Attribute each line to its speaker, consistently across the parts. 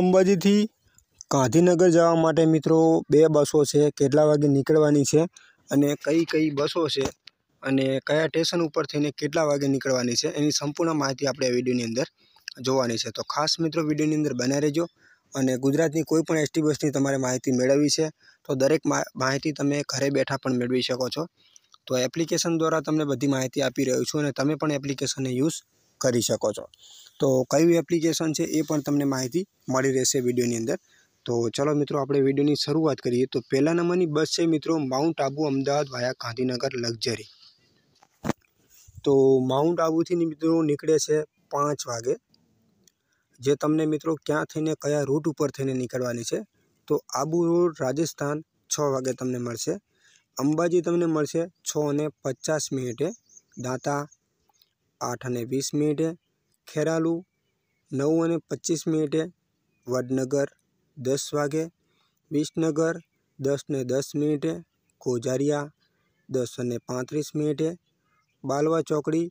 Speaker 1: અંબાજી થી ગાંધીનગર જવા માટે મિત્રો બે બસો છે કેટલા વાગે નીકળવાની છે અને કઈ કઈ બસો છે અને કયા સ્ટેશન ઉપરથીને કેટલા વાગે નીકળવાની છે એની સંપૂર્ણ માહિતી આપણે આ વિડિયોની અંદર જોવાની છે તો ખાસ મિત્રો વિડિયોની અંદર બને રહેજો અને ગુજરાતની કોઈ પણ एसटी બસની તમારે માહિતી મેળવી છે તો દરેક માહિતી તમે ઘરે બેઠા પણ મેળવી શકો છો તો એપ્લિકેશન દ્વારા તમને બધી માહિતી આપી રહ્યો છું અને તમે પણ એપ્લિકેશનને યુઝ કરી શકો છો તો કઈ એપ્લિકેશન છે એ પણ તમને માહિતી મળી રહેશે વિડિયોની અંદર તો ચલો મિત્રો આપણે વિડિયોની શરૂઆત કરીએ તો પહેલા નંબરની બસ છે મિત્રો mount Abu Ahmedabad via Gandhinagar luxury તો માઉન્ટ આબુ થી મિત્રો નીકળે છે 5 વાગે જે તમને મિત્રો ક્યાં થઈને કયા રૂટ ઉપર થઈને નીકળવાની છે તો આબુ રોડ રાજસ્થાન 6 વાગે તમને મળશે અંબાજી તમને મળશે 6:50 મિનિટે દાતા આઠ અને વીસ મિનિટે ખેરાલુ નવ અને પચીસ મિનિટે વડનગર દસ વાગે વિસનગર દસ ને દસ મિનિટે કોજારિયા દસ અને પાંત્રીસ મિનિટે બાલવા ચોકડી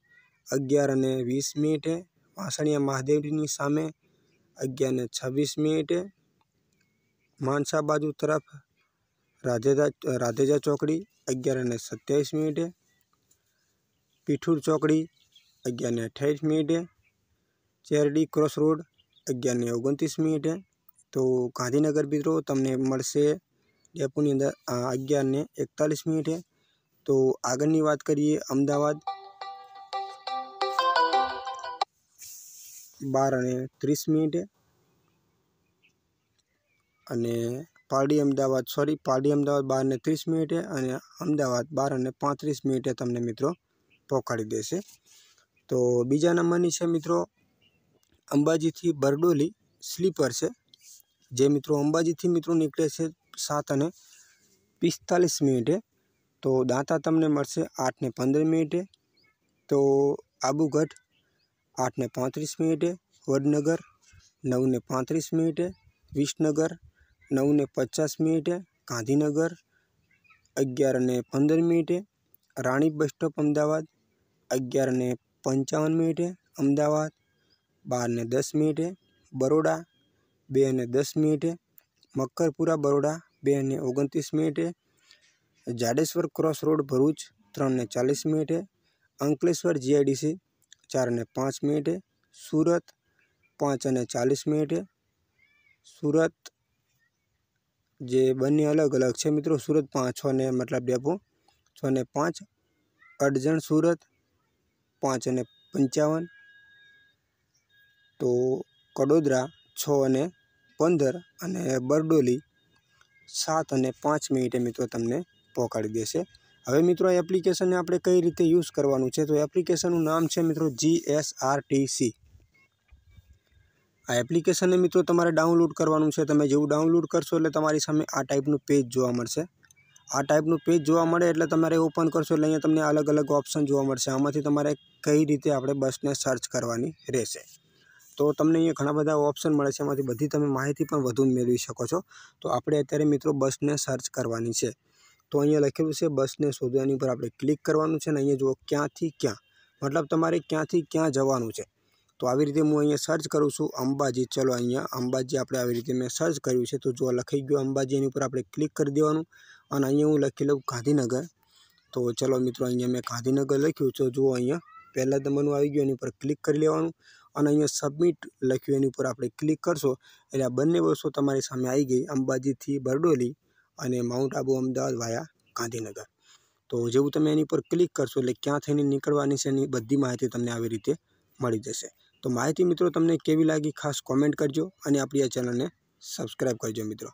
Speaker 1: અગિયાર અને વીસ મિનિટે વાસણિયા મહાદેવજીની સામે અગિયાર ને છવ્વીસ મિનિટે માનસા બાજુ તરફ રાધેજા રાધેજા ચોકડી અગિયાર અને સત્યાવીસ મિનિટે પીઠુર ચોકડી અગિયારને અઠ્યાવીસ મિનિટે ચેરડી ક્રોસ રોડ અગિયારને ઓગણત્રીસ મિનિટે તો ગાંધીનગર મિત્રો તમને મળશે ડેપોની અંદર અગિયારને એકતાલીસ મિનિટે તો આગળની વાત કરીએ અમદાવાદ બાર અને ત્રીસ મિનિટે અને પારડી અમદાવાદ સોરી પારડી અમદાવાદ બાર ને ત્રીસ મિનિટે અને અમદાવાદ બાર અને પાંત્રીસ મિનિટે તમને મિત્રો પહોંચાડી દેશે તો બીજા નંબરની છે મિત્રો અંબાજીથી બરડોલી સ્લીપર છે જે મિત્રો અંબાજીથી મિત્રો નીકળે છે સાત અને પિસ્તાલીસ મિનિટે તો દાંતા તમને મળશે આઠને પંદર મિનિટે તો આબુગઢ આઠને પાંત્રીસ મિનિટે વડનગર નવને પાંત્રીસ મિનિટે વિસનગર નવને પચાસ મિનિટે ગાંધીનગર અગિયાર અને પંદર મિનિટે રાણી બસ સ્ટોપ અમદાવાદ અગિયાર અને પંચાવન મિનિટે અમદાવાદ બાર ને દસ મિનિટે બરોડા બે ને દસ મિનિટે મક્કરપુરા બરોડા બે ને ઓગણત્રીસ મિનિટે જાડેશ્વર ક્રોસ રોડ ભરૂચ ત્રણ ને ચાલીસ મિનિટે અંકલેશ્વર જીઆઈડીસી ચાર ને પાંચ મિનિટે સુરત પાંચ અને ચાલીસ મિનિટે સુરત જે બંને અલગ અલગ છે મિત્રો સુરત પાંચ છ ને મતલબ ડેપો છ ને પાંચ અડજણ સુરત પાંચ અને પંચાવન તો કડોદરા છ અને પંદર અને બરડોલી સાત અને પાંચ મિનિટે મિત્રો તમને પહોંચાડી દેશે હવે મિત્રો આ એપ્લિકેશનને આપણે કઈ રીતે યુઝ કરવાનું છે તો એપ્લિકેશનનું નામ છે મિત્રો જીએસઆરટીસી આ એપ્લિકેશનને મિત્રો તમારે ડાઉનલોડ કરવાનું છે તમે જેવું ડાઉનલોડ કરશો એટલે તમારી સામે આ ટાઈપનું પેજ જોવા મળશે આ ટાઇપ નું પેજ જોવામાં આવે એટલે તમારે ઓપન કરશો એટલે અહીંયા તમને અલગ અલગ ઓપ્શન જોવા મળશે આમાંથી તમારે કઈ રીતે આપણે બસ ને સર્ચ કરવાની રહેશે તો તમને અહીં ઘણા બધા ઓપ્શન મળે છેમાંથી બધી તમને માહિતી પણ વધુન મેળવી શકો છો તો આપણે અત્યારે મિત્રો બસ ને સર્ચ કરવાની છે તો અહીંયા લખેલું છે બસ ને શોધવાની ઉપર આપણે ક્લિક કરવાનું છે અને અહીંયા જુઓ ક્યાં થી ક્યાં મતલબ તમારે ક્યાં થી ક્યાં જવાનું છે તો આવી રીતે હું અહીંયા સર્ચ કરું છું અંબાજી ચલો અહીંયા અંબાજી આપણે આવી રીતે મે સર્ચ કર્યું છે તો જો લખાઈ ગયો અંબાજી એની ઉપર આપણે ક્લિક કરી દેવાનું અને અહીંયા હું લખી લઉં ગાંધીનગર તો ચલો મિત્રો અહીંયા મે ગાંધીનગર લખ્યું છે જો જુઓ અહીંયા પહેલા તમને આવી ગયો એની ઉપર ક્લિક કરી લેવાનું અને અહીંયા સબમિટ લખ્યું એની ઉપર આપણે ક્લિક કરશું એટલે બંને બસો તમારી સામે આવી ગઈ અંબાજી થી બરડોલી અને માઉન્ટ આબુઅમદાવાદ વાયા ગાંધીનગર તો જેવું તમે એની ઉપર ક્લિક કરશો એટલે ક્યાં થઈને નીકળવાની છેની બધી માહિતી તમને આવી રીતે મળી જશે તો માહિતી મિત્રો તમને કેવી લાગી ખાસ કોમેન્ટ કરજો અને આપણી આ ચેનલને સબસ્ક્રાઈબ કરજો મિત્રો